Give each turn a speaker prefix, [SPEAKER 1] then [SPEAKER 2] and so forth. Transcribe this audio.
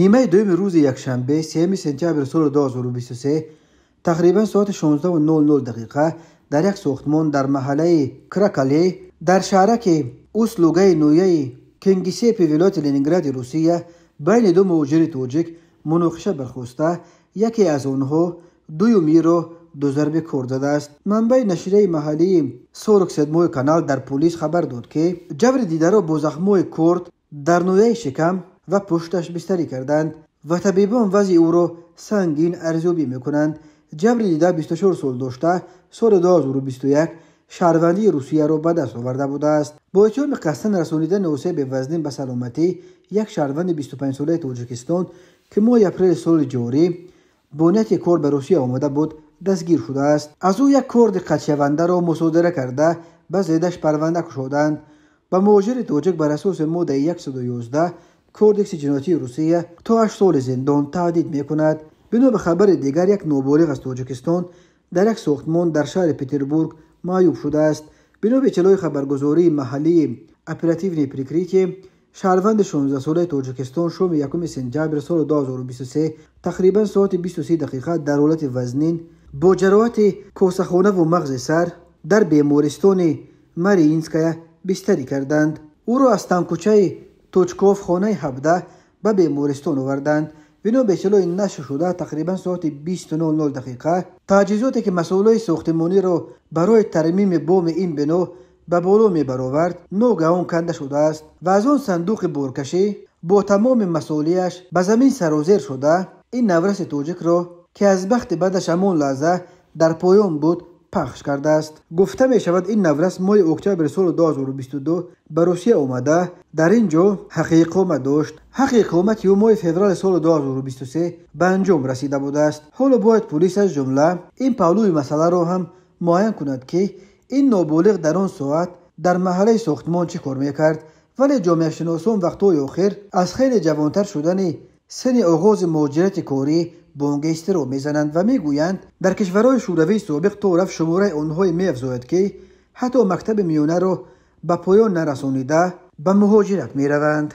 [SPEAKER 1] нимаи дуюми рӯзи якшанбе с сентябр соли 2023 тақрибан соати 16:00 дақиқа дар як сохтмон дар маҳаллаи кракале дар шаҳраки услугаи нӯяи кингисепи вилояти ленингради русия байни ду муҳоҷири тоҷик муноқиша бархоста яке аз онҳо дуюмиро дузарбе кор задааст манбаи нашрияи маҳаллии сорок седмои канал дар пулис хабар дод ки ҷабри дидаро бо захмҳои корд дар нӯяи шикам و پشتش بستری کردند و طبیبان وضع او را سنگین ارزیابی میکنند جبر دیده 24 سال داشته سال 2021 شهروندی روسیه را به دست آورده بوده است با اتهام قصدن رسانیدن آسیب وزنین به سلامتی یک شهروند 25 ساله تاجیکستان که ماه اپریل سال جاری با نیت کار به روسیه آمده بود دستگیر شده است از او یک کرد قدشونده را مصادره کرده به زیدش پرونده کشادند به مهاجر تاجک بر اساس ماده 111 کردکس جنایتی روسیه تا 8 سال زندان تعدید می کند بنا به خبر دیگر یک نوبالغ از تاجیکستان در یک ساختمان در شهر پیتربورگ مایوب شده است بنا به چلوی خبرگزاری محلی اپراتیو پریکریتی شهروند 16 ساله تاجیکستان شوم یکم سنجابر سال 2023 تقریبا ساعت 23 دقیقه در حالت وزنین با جراحت کوسخونه و مغز سر در بیمارستان مریینسکایا بستری کردند او را از تنکوچه توچکوف خانه 17 به بیمارستان آوردند بنا به شلوی نشر شده تقریبا ساعت 20:00 دقیقه تجهیزاتی که مسئولای ساختمانی را برای ترمیم بام این بنا به بالا می برآورد ناگهان کنده شده است و از آن صندوق برکشی با تمام مسئولیش به زمین سرازیر شده این نورس توجک را که از بخت بعدش همان لحظه در پایان بود پخش کرده است گفته می شود این نورس مای اکتبر سال 2022 به روسیه اومده در اینجا حقیق اومد داشت حقیق اومد که او ماه فوریه سال 2023 به انجام رسیده بوده است حالا باید پلیس از جمله این پاولوی مسئله رو هم معاین کند که این نابالغ در آن ساعت در محله ساختمان چی کار میکرد ولی جامعه شناسان وقتهای آخر از خیلی جوانتر شدن سن آغاز مهاجرت کاری بانگیستی را میزنند و میگویند در کشورهای شوروی سابق طرف شماره آنهای میافزاید که حتی مکتب میونه را به پایان نرسانیده به مهاجرت میروند